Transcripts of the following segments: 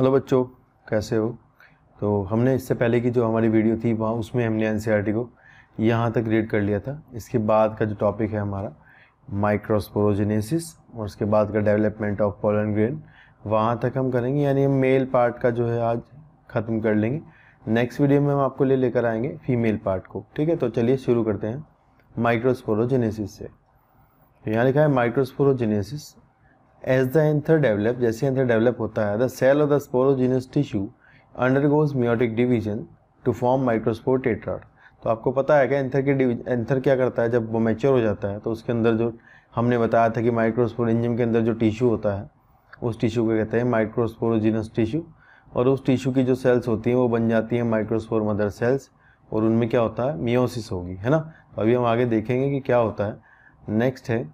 Hello बच्चों कैसे हो तो हमने इससे पहले की जो हमारी वीडियो थी वहाँ उसमें हमने एन e को यहाँ तक रीड कर लिया था इसके बाद का जो टॉपिक है हमारा माइक्रोस्पोरोजेनेसिस और उसके बाद का डेवलपमेंट ऑफ पोलन ग्रेन वहाँ तक हम करेंगे यानी हम मेल पार्ट का जो है आज ख़त्म कर लेंगे नेक्स्ट वीडियो में हम आपको ले लेकर आएंगे फीमेल पार्ट को ठीक है तो चलिए शुरू करते हैं माइक्रोस्पोरोजेनेसिस से तो यहाँ लिखा है microsporogenesis as the anther develop जैसे एंथर डेवलप होता है the cell of the sporogenous tissue undergoes meiotic division to form microspore tetrad तो आपको पता है क्या एंथर के एंथर क्या करता है जब वो मैच्योर हो जाता है तो उसके अंदर जो हमने बताया था कि माइक्रोस्पोर इंजिम के अंदर जो टिश्यू होता है उस टिश्यू को कहते हैं माइक्रोस्पोरोजीनस टिश्यू और उस टिश्यू की जो सेल्स होती हैं वो बन जाती हैं माइक्रोस्पोर मदर सेल्स और उनमें क्या होता है मियोसिस होगी है ना तो अभी हम आगे देखेंगे कि क्या होता है नेक्स्ट है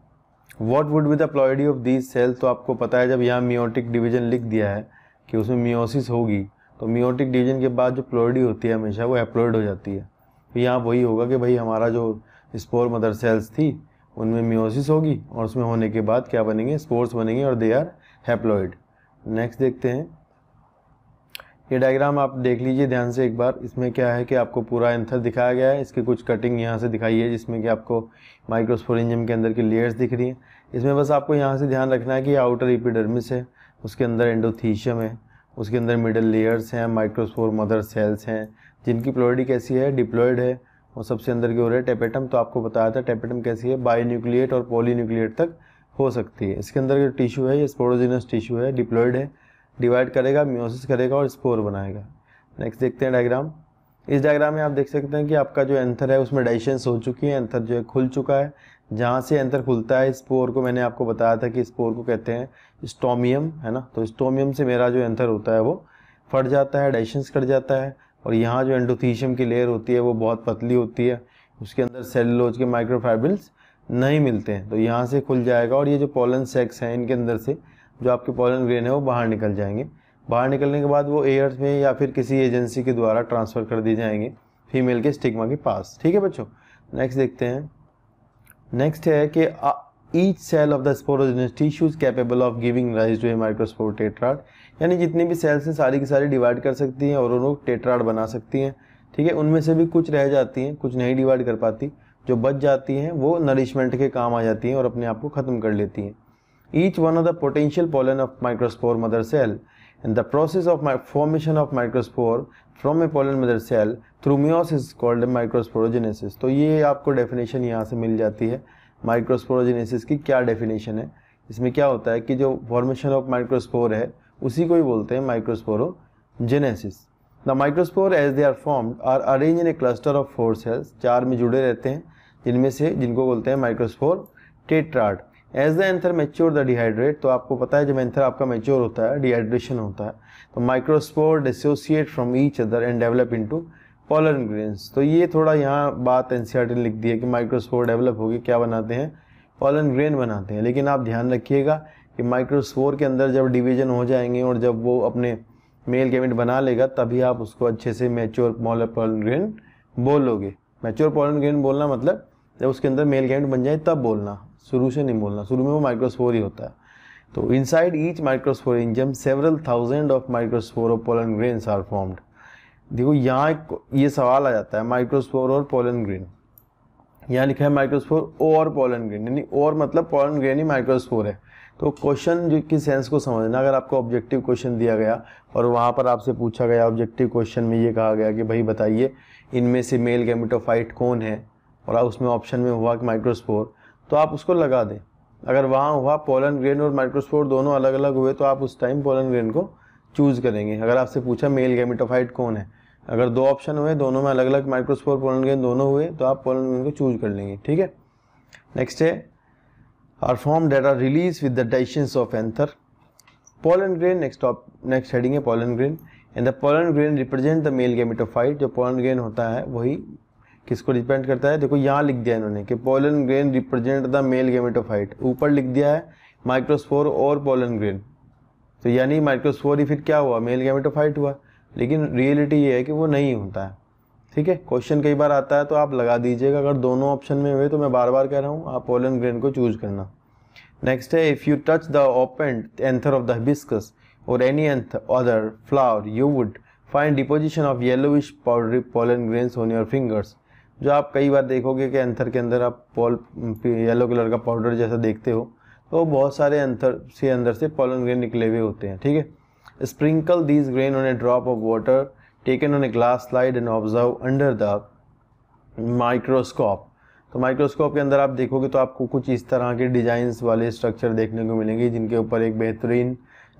what would be the ploidy of these cell तो आपको पता है जब यहाँ मियोटिक डिवीजन लिख दिया है कि उसमें मियोसिस होगी तो मियोटिक डिवीजन के बाद जो प्लॉयडी होती है हमेशा वो एप्लॉयड हो जाती है तो यहाँ वही होगा कि भाई हमारा जो स्पोर मदर सेल्स थी उनमें मियोसिस होगी और उसमें होने के बाद क्या बनेंगे स्पोर्स बनेंगे और दे आर हैप्लॉयड नेक्स्ट देखते हैं ये डायग्राम आप देख लीजिए ध्यान से एक बार इसमें क्या है कि आपको पूरा एंथर दिखाया गया है इसकी कुछ कटिंग यहाँ से दिखाई है जिसमें कि आपको माइक्रोस्फोरेंजियम के अंदर की लेयर्स दिख रही हैं इसमें बस आपको यहाँ से ध्यान रखना है कि आउटर इपिडर्मिस है उसके अंदर एंडोथीशियम है उसके अंदर मिडल लेयर्स हैं माइक्रोस्फोर मदर सेल्स हैं जिनकी प्लोरिडी कैसी है डिप्लॉयड है और सबसे अंदर की ओर है टेपेटम तो आपको बताया था टेपेटम कैसी है बायोन्यूक्लिएट और पोलीन्यूक्लिएट तक हो सकती है इसके अंदर जो टिश्यू है ये स्पोरोजिनस टिश्यू है डिप्लॉयड है डिवाइड करेगा म्योसिस करेगा और स्पोर बनाएगा नेक्स्ट देखते हैं डायग्राम इस डायग्राम में आप देख सकते हैं कि आपका जो एंथर है उसमें डाइशंस हो चुकी है एंथर जो है खुल चुका है जहाँ से एंथर खुलता है स्पोर को मैंने आपको बताया था कि स्पोर को कहते हैं स्टोमियम है ना तो स्टोमियम से मेरा जो एंथर होता है वो फट जाता है डाइशंस कट जाता है और यहाँ जो एंडोथीशियम की लेयर होती है वो बहुत पतली होती है उसके अंदर सेलुलोज के माइक्रोफाइबल्स नहीं मिलते हैं तो यहाँ से खुल जाएगा और ये जो पोलन सेक्स हैं इनके अंदर से जो आपके पॉलन ग्रेन है वो बाहर निकल जाएंगे बाहर निकलने के बाद वो एयर्स में या फिर किसी एजेंसी के द्वारा ट्रांसफ़र कर दिए जाएंगे फीमेल के स्टिग्मा के पास ठीक है बच्चों नेक्स्ट देखते हैं नेक्स्ट है कि each cell of the sporogenous tissues capable of giving rise to a microspore tetrad यानी जितनी भी सेल्स हैं सारी की सारी डिवाइड कर सकती हैं और उन्होंने टेट्राड बना सकती हैं ठीक है उनमें से भी कुछ रह जाती हैं कुछ नहीं डिवाइड कर पाती जो बच जाती हैं वो नरिशमेंट के काम आ जाती हैं और अपने आप को ख़त्म कर लेती हैं each one of the potential pollen of microspore mother cell and the process of formation of microspore from a pollen mother cell through meiosis is called microsporogenesis तो ये आपको डेफिनेशन यहाँ से मिल जाती है माइक्रोस्पोरोजेनेसिस की क्या डेफिनेशन है इसमें क्या होता है कि जो फॉर्मेशन ऑफ माइक्रोस्पोर है उसी को ही बोलते हैं microsporogenesis the microspore as they are formed are arrange in a cluster of four cells चार में जुड़े रहते हैं जिनमें से जिनको बोलते हैं microspore tetrad as the anther mature the dehydrate तो आपको पता है जब एंथर आपका मेच्योर होता है डिहाइड्रेशन होता है तो microspore dissociate from each other and develop into pollen grains तो ये थोड़ा यहाँ बात एन e ने लिख दी है कि माइक्रोस्पोर डेवलप होगी क्या बनाते हैं पॉलन ग्रेन बनाते हैं लेकिन आप ध्यान रखिएगा कि माइक्रोस्पोर के अंदर जब डिवीजन हो जाएंगे और जब वो अपने मेल कैबिनेट बना लेगा तभी आप उसको अच्छे से मैच्योर मॉलर पॉलन ग्रेन बोलोगे मैच्योर पॉलन ग्रेन बोलना मतलब जब उसके अंदर मेल कैबिनेट बन जाए तब बोलना शुरू से नहीं बोलना शुरू में वो माइक्रोस्फोर ही होता है तो inside each microsporangium several thousand of microspore और पोलन ग्रेन आर फॉर्म्ड देखो यहाँ ये सवाल आ जाता है माइक्रोस्फोर और पोलन ग्रेन यहाँ लिखा है माइक्रोस्फोर और पोलन ग्रेन यानी और मतलब पोलन ग्रेन ही माइक्रोस्फोर है तो क्वेश्चन जो कि सेंस को समझना अगर आपको ऑब्जेक्टिव क्वेश्चन दिया गया और वहाँ पर आपसे पूछा गया ऑब्जेक्टिव क्वेश्चन में ये कहा गया कि भाई बताइए इनमें से मेल गैमिटोफाइट कौन है और उसमें ऑप्शन में हुआ कि माइक्रोस्फोर तो आप उसको लगा दें अगर वहाँ हुआ पोलन ग्रेन और माइक्रोस्पोर दोनों अलग अलग हुए तो आप उस टाइम पोलन ग्रेन को चूज़ करेंगे अगर आपसे पूछा मेल गैमिटोफाइट कौन है अगर दो ऑप्शन हुए दोनों में अलग अलग माइक्रोस्पोर पोलन ग्रेन दोनों हुए तो आप पोलन ग्रेन को चूज कर लेंगे ठीक है नेक्स्ट है are formed they are release with the dehiscence of anther pollen grain next top next heading है pollen grain and the pollen grain represent the male gametophyte जो पोलन ग्रेन होता है वही किसको रिप्रेजेंट करता है देखो यहाँ लिख दिया इन्होंने कि pollen grain represent the male gametophyte ऊपर लिख दिया है माइक्रोस्फोर और पोलन ग्रेन तो यानी माइक्रोस्फोर ही फिर क्या हुआ मेल गेमेटोफाइट हुआ लेकिन रियलिटी ये है कि वो नहीं होता है ठीक है क्वेश्चन कई बार आता है तो आप लगा दीजिएगा अगर दोनों ऑप्शन में हुए तो मैं बार बार कह रहा हूँ आप पोलन ग्रेन को चूज करना नेक्स्ट है if you touch the opened anther of the hibiscus any any other flower you would find deposition of yellowish powder pollen grain on your fingers जो आप कई बार देखोगे कि एंथर के अंदर आप पॉल येलो कलर का पाउडर जैसा देखते हो तो बहुत सारे एंथर से अंदर से पॉलन ग्रेन निकले हुए होते हैं ठीक है sprinkle these grain on a drop of water taken on a glass slide and observe under the microscope तो माइक्रोस्कोप के अंदर आप देखोगे तो आपको कुछ इस तरह के डिजाइंस वाले स्ट्रक्चर देखने को मिलेंगे जिनके ऊपर एक बेहतरीन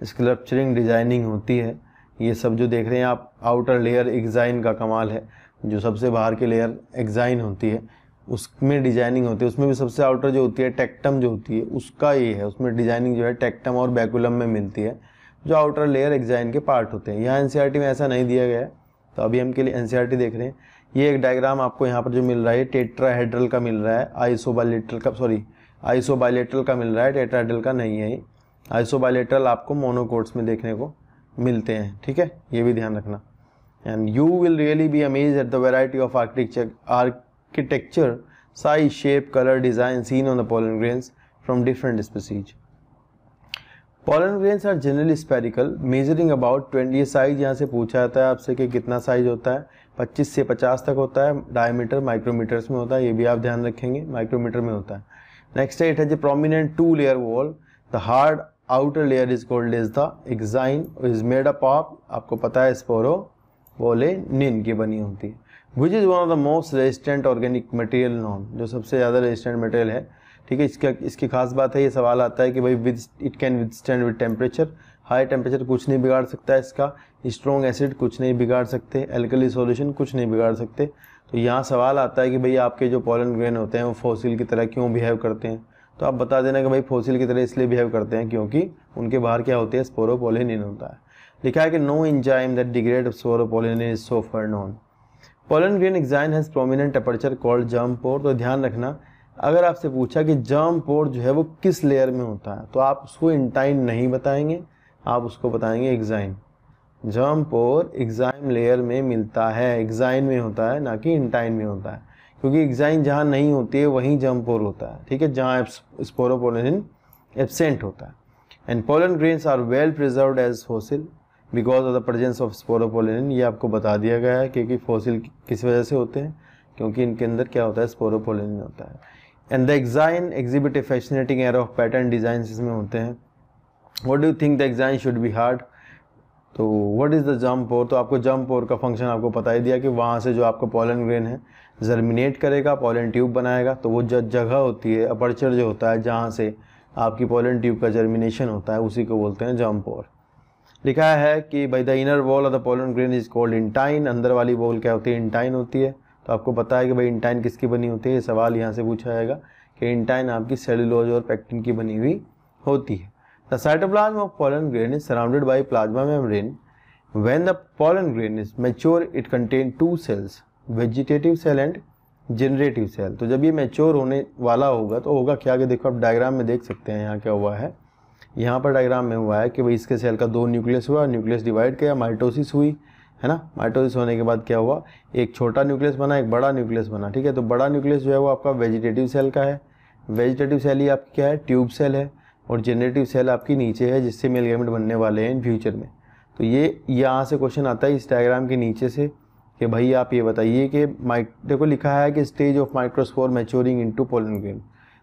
स्कल्पचरिंग डिजाइनिंग होती है ये सब जो देख रहे हैं आप आउटर लेयर एग्जाइन का कमाल है जो सबसे बाहर की लेयर एग्जाइन होती है उसमें डिजाइनिंग होती है उसमें भी सबसे आउटर जो होती है टेक्टम जो होती है उसका ये है उसमें डिजाइनिंग जो है टेक्टम और बैकुलम में मिलती है जो आउटर लेयर एग्जाइन के पार्ट होते हैं यहाँ एन में ऐसा नहीं दिया गया है तो अभी हम के लिए एन देख रहे हैं ये एक डायग्राम आपको यहाँ पर जो मिल रहा है टेट्राहेड्रल का मिल रहा है आइसोबाइलेट्रल का सॉरी आइसोबाइलेट्रल का मिल रहा है टेट्राहेड्रल का नहीं है आइसोबाइलेट्रल आपको मोनोकोट्स में देखने को मिलते हैं ठीक है ये भी ध्यान रखना and you will really be amazed at the variety of architecture, architecture size, shape, color, design seen on the pollen grains from different species. Pollen grains are generally spherical, measuring about 20 size yahan se pucha jata hai aapse ki kitna size hota hai 25 se 50 tak hota hai diameter micrometers mein hota hai ye bhi aap dhyan rakhenge micrometer mein hota hai next it has a prominent two layer wall the hard outer layer is called as the exine is made up of aapko pata hai sporo पोलेनिन की बनी होती है which is one of the most resistant organic material known जो सबसे ज़्यादा resistant material है ठीक है इसका इसकी खास बात है ये सवाल आता है कि भाई with it can withstand with temperature high temperature कुछ नहीं बिगाड़ सकता इसका स्ट्रॉन्ग एसिड कुछ नहीं बिगाड़ सकते एल्कली सोल्यूशन कुछ नहीं बिगाड़ सकते तो यहाँ सवाल आता है कि भाई आपके जो पॉलन ग्रेन होते हैं वो फोसिल की तरह क्यों बिहेव करते हैं तो आप बता देना कि भाई फोसिल की तरह इसलिए बिहेव करते हैं क्योंकि उनके बाहर क्या होते हैं स्पोरोपोलिन होता है लिखा है कि no enzyme that degrade sporopollenin is so far known pollen grain exine has prominent aperture called germ pore तो ध्यान रखना अगर आपसे पूछा कि जर्म पोर जो है वो किस लेयर में होता है तो आप उसको इंटाइन नहीं बताएंगे आप उसको बताएंगे exine germ pore exine layer में मिलता है एग्जाइन में होता है ना कि इंटाइन में होता है क्योंकि एग्जाइन जहाँ नहीं होती है वहीं जम पोर होता है ठीक है जहाँ स्पोरोपोलिन एबसेंट होता है and pollen grains are well preserve as fossil because of the presence of sporopollenin ये आपको बता दिया गया है क्योंकि फॉसिल किस वजह से होते हैं क्योंकि इनके अंदर क्या होता है स्पोरोपोलिन होता है and the exine exhibit a fascinating air of pattern design इसमें होते हैं what do think the exine should be hard तो वट इज़ द जम्प और तो आपको जम्प पोर का फंक्शन आपको बता ही दिया कि वहाँ से जो आपका पोलन ग्रेन है जर्मिनेट करेगा पोलन ट्यूब बनाएगा तो वो जो जगह होती है अपर्चर जो होता है जहाँ से आपकी पोलन ट्यूब का जर्मिनेशन होता है उसी को बोलते हैं जम्प पोर लिखा है कि by the inner wall of the pollen grain is called intine अंदर वाली वॉल क्या होती है इंटाइन होती है तो आपको पता है कि भाई इंटाइन किसकी बनी होती है ये सवाल यहाँ से पूछा जाएगा कि इंटाइन आपकी सेलुलोज और पैक्टिन की बनी हुई होती है the cytoplasm of pollen grain is surrounded by plasma membrane when the pollen grain is mature it contain two cells vegetative cell and generative cell तो जब ये मेच्योर होने वाला होगा तो होगा क्या कि देखो आप डायग्राम में देख सकते हैं यहाँ क्या हुआ है यहाँ पर डायग्राम में हुआ है कि भाई इसके सेल का दो न्यूक्लियस हुआ न्यूक्लियस डिवाइड किया माइटोसिस हुई है ना माइटोसिस होने के बाद क्या हुआ एक छोटा न्यूक्लियस बना एक बड़ा न्यूक्लियस बना ठीक है तो बड़ा न्यूक्लियस जो है वो आपका वेजिटेटिव सेल का है वेजिटेटिव सेल ही आपकी क्या है ट्यूब सेल है और जेनरेटिव सेल आपकी नीचे है जिससे मेल गैमेट बनने वाले हैं इन फ्यूचर में तो ये यहाँ से क्वेश्चन आता है इस डायग्राम के नीचे से कि भाई आप ये बताइए कि माइक देखो लिखा है कि stage of microspore maturing into pollen grain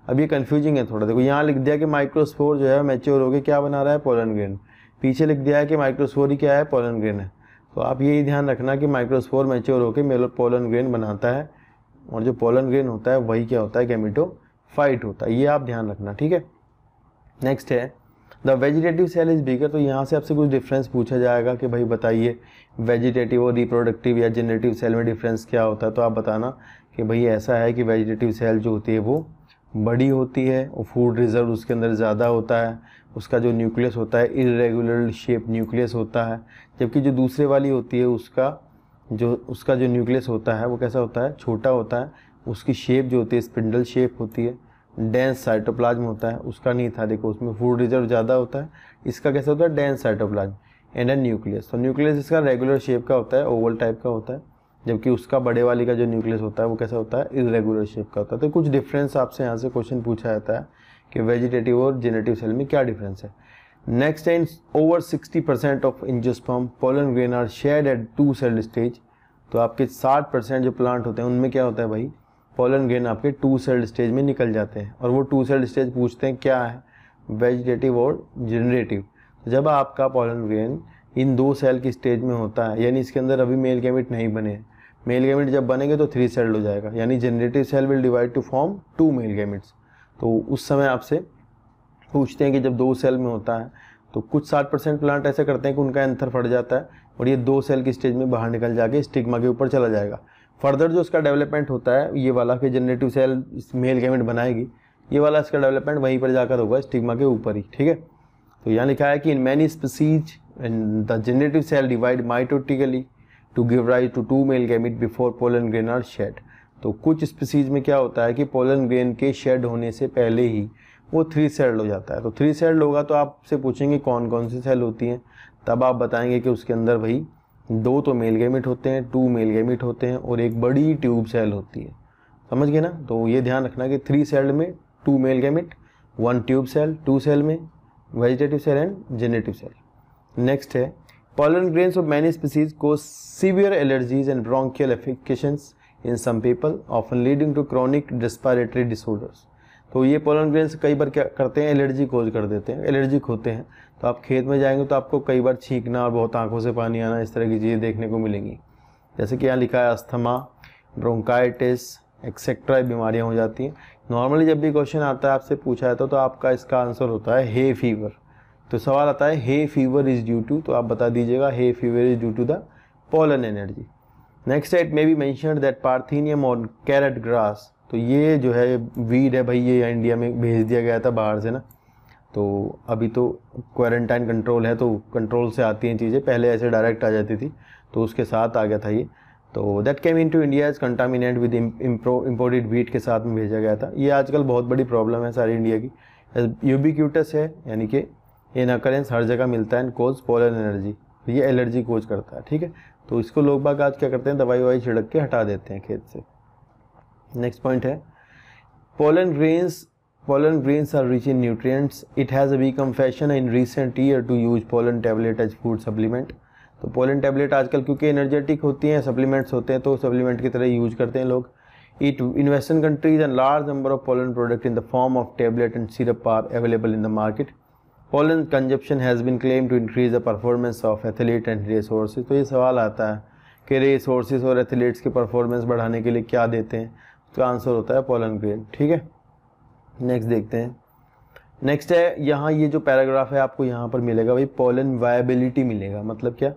अब ये कन्फ्यूजिंग है थोड़ा देखो यहाँ लिख दिया कि माइक्रोस्फोर जो है मैच्योर होकर क्या बना रहा है पोलन ग्रेन पीछे लिख दिया है कि माइक्रोस्फोर ही क्या है पोलन ग्रेन है तो आप यही ध्यान रखना कि माइक्रोस्फोर मैच्योर होकर पोलन ग्रेन बनाता है और जो पोलन ग्रेन होता है वही क्या होता है फाइट होता है ये आप ध्यान रखना ठीक है नेक्स्ट है the vegetative cell is bigger तो यहाँ से आपसे कुछ डिफरेंस पूछा जाएगा कि भाई बताइए वेजिटेटिव और रिप्रोडक्टिव या जेनरेटिव सेल में डिफरेंस क्या होता है तो आप बताना कि भाई ऐसा है कि वेजिटेटिव सेल जो होती है वो बड़ी होती है और फूड रिज़र्व उसके अंदर ज़्यादा होता है उसका जो न्यूक्लियस होता है इरेगुलर शेप न्यूक्लियस होता है जबकि जो दूसरे वाली होती है उसका जो उसका जो न्यूक्लियस होता है वो कैसा होता है छोटा होता है उसकी शेप जो होती है स्पिंडल शेप होती है डेंस साइटोप्लाज्म होता है उसका नहीं था देखो उसमें फूड रिजर्व ज़्यादा होता है इसका कैसा होता है dense cytoplasm and an nucleus तो न्यूक्लियस इसका रेगुलर शेप का होता है ओवल टाइप का होता है जबकि उसका बड़े वाली का जो न्यूक्लियस होता है वो कैसा होता है इरेगुलर शेप का होता है तो कुछ डिफरेंस आपसे यहाँ से क्वेश्चन पूछा जाता है कि वेजिटेटिव और जेनेटिव सेल में क्या डिफरेंस है next time over 60 percent of angiosperm pollen grain are shed at two cell stage तो आपके 60 परसेंट जो प्लांट होते हैं उनमें क्या होता है भाई पोलन ग्रेन आपके टू सेल स्टेज में निकल जाते हैं और वो टू सेल स्टेज पूछते हैं क्या है वेजिटेटिव और जेनरेटिव तो जब आपका पोलन ग्रेन इन दो सेल की स्टेज में होता है यानी इसके अंदर अभी मेल कैमिट नहीं बने हैं मेल गैमिट जब बनेंगे तो थ्री सेल्ड हो जाएगा यानी generative cell will divide to form two male gametes तो उस समय आपसे पूछते हैं कि जब दो सेल में होता है तो कुछ साठ परसेंट प्लांट ऐसे करते हैं कि उनका एंथर फट जाता है और ये दो सेल की स्टेज में बाहर निकल जाके स्टिग्मा के ऊपर चला जाएगा फर्दर जो उसका डेवलपमेंट होता है ये वाला कि जनरेटिव सेल मेल गैमिट बनाएगी ये वाला इसका डेवलपमेंट वहीं पर जाकर होगा स्टिग्मा के ऊपर ही ठीक है तो यहाँ लिखा है कि in many species the generative cell divide mitotically to give rise to two male gamete before pollen grain are shed तो कुछ स्पीसीज में क्या होता है कि पोलन ग्रेन के शेड होने से पहले ही वो थ्री सेल्ड हो जाता है तो थ्री सेल्ड होगा तो आपसे पूछेंगे कौन कौन सी सेल होती हैं तब आप बताएंगे कि उसके अंदर भाई दो तो मेल गैमिट होते हैं टू मेल गैमिट होते हैं और एक बड़ी ट्यूब सेल होती है समझ गए ना तो ये ध्यान रखना कि थ्री सेल्ड में two male gamete one tube cell two cell में vegetative cell and generative cell next है pollen grains of many species cause severe allergies and bronchial affections in some people often leading to chronic respiratory disorders तो ये pollen grains कई बार क्या करते हैं allergy कोज कर देते हैं एलर्जिक होते हैं तो आप खेत में जाएंगे तो आपको कई बार छींकना और बहुत आंखों से पानी आना इस तरह की चीज़ें देखने को मिलेंगी जैसे कि यहाँ लिखा है अस्थमा ब्रोंकाइटिस एक्सेट्रा बीमारियाँ हो जाती हैं नॉर्मली जब भी क्वेश्चन आता है आपसे पूछा जाता है तो आपका इसका आंसर होता है हे फीवर तो सवाल आता है hay fever is due to तो आप बता दीजिएगा hay fever is due to the pollen energy next it may be mention that parthenium और कैरेट ग्रास तो ये जो है वीड है भाई ये इंडिया में भेज दिया गया था बाहर से ना तो अभी तो क्वारंटाइन कंट्रोल है तो कंट्रोल से आती हैं चीज़ें पहले ऐसे डायरेक्ट आ जाती थी तो उसके साथ आ गया था ये तो that came in to India is contaminate with imported wheat के साथ में भेजा गया था ये आजकल बहुत बड़ी प्रॉब्लम है सारी इंडिया की यूबिक्यूटस है यानी कि इन अकरेंस हर जगह मिलता है एंड कोज पोलन एनर्जी ये एलर्जी कोज करता है ठीक है तो इसको लोग बाग आज क्या करते हैं दवाई ववाई छिड़क के हटा देते हैं खेत से नेक्स्ट पॉइंट है pollen grains pollen grains are rich in nutrients it has become fashion in recent year to use pollen tablet as food supplement तो पोलन टैबलेट आजकल क्योंकि एनर्जेटिक होती हैं सप्लीमेंट्स होते हैं तो सप्लीमेंट की तरह यूज करते हैं लोग it in western countries and large number of pollen product in the form of tablet and syrup are available in the market pollen consumption has been claim to increase the performance of athlete and race horses तो ये सवाल आता है कि race horses और athletes की performance बढ़ाने के लिए क्या देते हैं तो आंसर होता है पोलन ग्रेन ठीक है नेक्स्ट देखते हैं नेक्स्ट है यहाँ ये जो पैराग्राफ है आपको यहाँ पर मिलेगा भाई पोलन वायबिलिटी मिलेगा मतलब क्या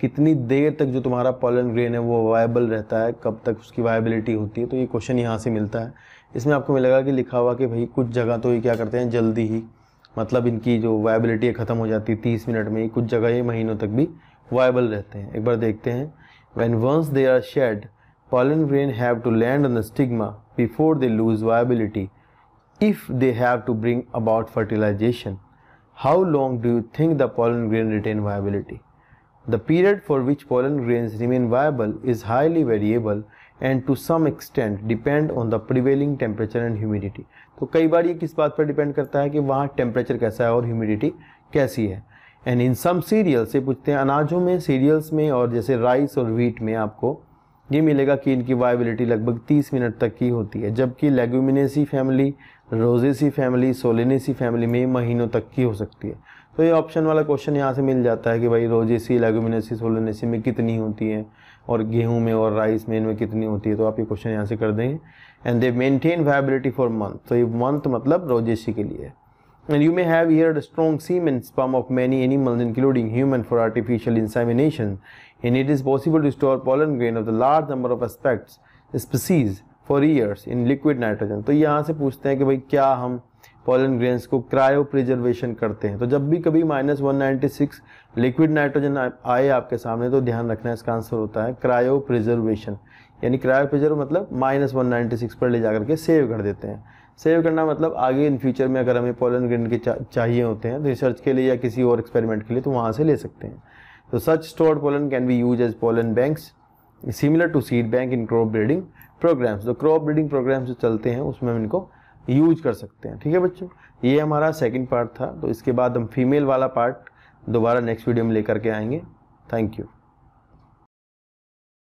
कितनी देर तक जो तुम्हारा पोलन ग्रेन है वो वायबल रहता है कब तक उसकी वायबिलिटी होती है तो ये क्वेश्चन यहाँ से मिलता है इसमें आपको मिलेगा कि लिखा हुआ कि भाई कुछ जगह तो ये क्या करते हैं जल्दी ही मतलब इनकी जो वायबिलिटी है ख़त्म हो जाती है तीस मिनट में कुछ जगह ये महीनों तक भी वायबल रहते हैं एक बार देखते हैं when once they are shed pollen grain have to land on the stigma before they lose viability if they have to bring about fertilization how long do you think the pollen grain retain viability the period for which pollen grain remain viable is highly variable and to some extent depend on the prevailing temperature and humidity तो कई बार ये किस बात पर depend करता है कि वहाँ टेम्परेचर कैसा है और ह्यूमिडिटी कैसी है एंड इन सम सीरियल्स से पूछते हैं अनाजों में सीरियल्स में और जैसे राइस और व्हीट में आपको ये मिलेगा कि इनकी वायबिलिटी लगभग 30 मिनट तक की होती है जबकि Leguminosae family Rosaceae family Solanaceae family में महीनों तक की हो सकती है तो ये ऑप्शन वाला क्वेश्चन यहाँ से मिल जाता है कि भाई रोजेसी लेगुमिनेसी सोलेनेसी में कितनी होती है और गेहूं में और राइस में इनमें कितनी होती है तो आप ये क्वेश्चन यहाँ से कर देंगे and they maintain viability for month तो ये मंथ मतलब रोजेशी के लिए and you may have hear strong seem and sperm of many animals including human for artificial insemination and it is possible to store pollen grain of the large number of aspects species for years in liquid nitrogen तो यहाँ से पूछते हैं कि भाई क्या हम pollen grains को क्रायो प्रिजर्वेशन करते हैं तो जब भी कभी minus one ninety six liquid nitrogen आए आपके सामने तो ध्यान रखना इसका आंसर होता है क्रायो प्रिजर्वेशन यानी क्रायो प्रिजर्व मतलब माइनस वन नाइन्टी सिक्स पर ले जा करके सेव कर देते हैं सेव करना मतलब आगे इन फ्यूचर में अगर हमें पॉलन ग्रेन के चा, चाहिए होते हैं रिसर्च तो के लिए या किसी और एक्सपेरिमेंट के लिए तो वहाँ से ले सकते हैं तो such stored pollen can be use as pollen banks similar to seed bank in crop breeding programs जो क्रॉप ब्रीडिंग प्रोग्राम्स जो चलते हैं उसमें हम इनको यूज कर सकते हैं ठीक है बच्चों ये हमारा सेकंड पार्ट था तो इसके बाद हम फीमेल वाला पार्ट दोबारा नेक्स्ट वीडियो में लेकर के आएंगे थैंक यू